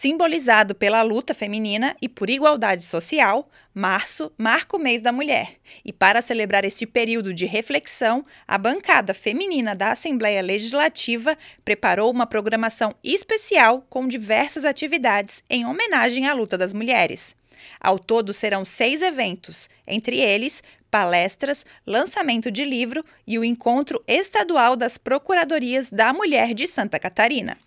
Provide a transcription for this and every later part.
Simbolizado pela luta feminina e por igualdade social, março marca o mês da mulher. E para celebrar este período de reflexão, a bancada feminina da Assembleia Legislativa preparou uma programação especial com diversas atividades em homenagem à luta das mulheres. Ao todo serão seis eventos, entre eles palestras, lançamento de livro e o encontro estadual das Procuradorias da Mulher de Santa Catarina.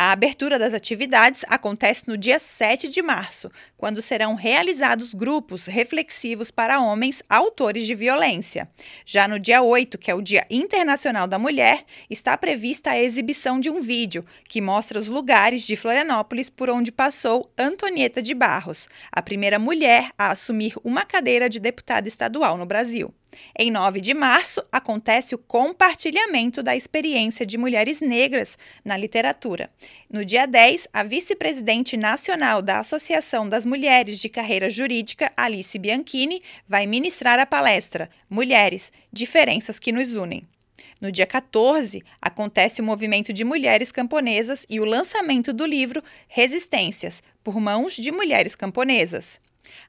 A abertura das atividades acontece no dia 7 de março, quando serão realizados grupos reflexivos para homens autores de violência. Já no dia 8, que é o Dia Internacional da Mulher, está prevista a exibição de um vídeo que mostra os lugares de Florianópolis por onde passou Antonieta de Barros, a primeira mulher a assumir uma cadeira de deputada estadual no Brasil. Em 9 de março, acontece o compartilhamento da experiência de mulheres negras na literatura. No dia 10, a vice-presidente nacional da Associação das Mulheres de Carreira Jurídica, Alice Bianchini, vai ministrar a palestra Mulheres Diferenças que nos unem. No dia 14, acontece o movimento de mulheres camponesas e o lançamento do livro Resistências, por mãos de mulheres camponesas.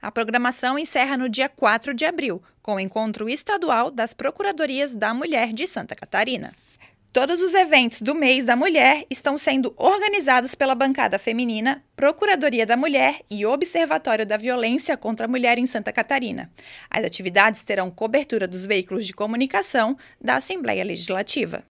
A programação encerra no dia 4 de abril, com o encontro estadual das Procuradorias da Mulher de Santa Catarina. Todos os eventos do mês da mulher estão sendo organizados pela Bancada Feminina, Procuradoria da Mulher e Observatório da Violência contra a Mulher em Santa Catarina. As atividades terão cobertura dos veículos de comunicação da Assembleia Legislativa.